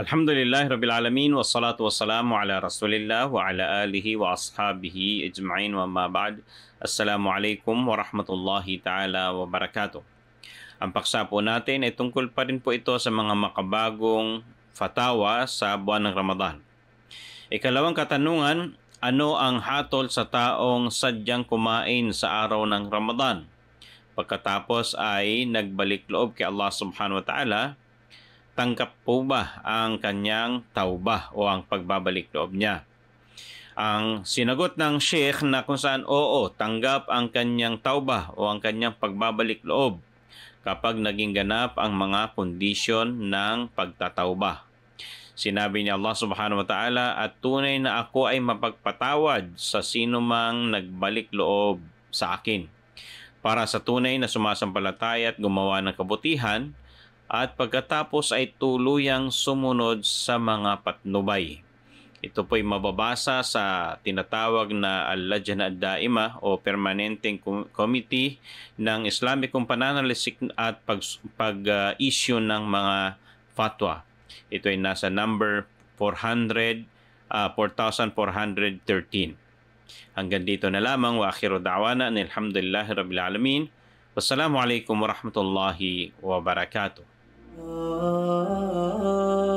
Alhamdulillah Rabbil Alamin Wassalatu wassalamu ala Rasulillah wa ala alihi wa ashabihi ajma'in wa ma ba'd Assalamu alaikum wa rahmatullahi ta'ala wa barakatuh Ang paksa po natin ay tungkol pa rin po ito sa mga makabagong fatawa sa buwan ng Ramadan Ikalawang katanungan, ano ang hatol sa taong sadyang kumain sa araw ng Ramadan? Pagkatapos ay nagbalik loob kay Allah subhanahu wa ta'ala tanggap po ba ang kanyang tauba o ang pagbabalik loob niya? Ang sinagot ng sheikh na kung saan oo, tanggap ang kanyang tauba o ang kanyang pagbabalik loob kapag naging ganap ang mga kondisyon ng pagtatauba. Sinabi ni Allah subhanahu wa ta'ala at tunay na ako ay mapagpatawad sa sino mang nagbalik loob sa akin. Para sa tunay na sumasampalataya at gumawa ng kabutihan, at pagkatapos ay tuluyang sumunod sa mga patnubay. Ito po ay mababasa sa tinatawag na Al-Lajna Ad-Daima o Permanenteng Committee ng Islamic Pananalisik at pag-issue ng mga fatwa. Ito ay nasa number 400, uh, 4,413. Hanggang dito na lamang wa akhiru da'wana alhamdulillahi rabbil alamin. Wassalamu alaikum warahmatullahi wabarakatuh. Ah.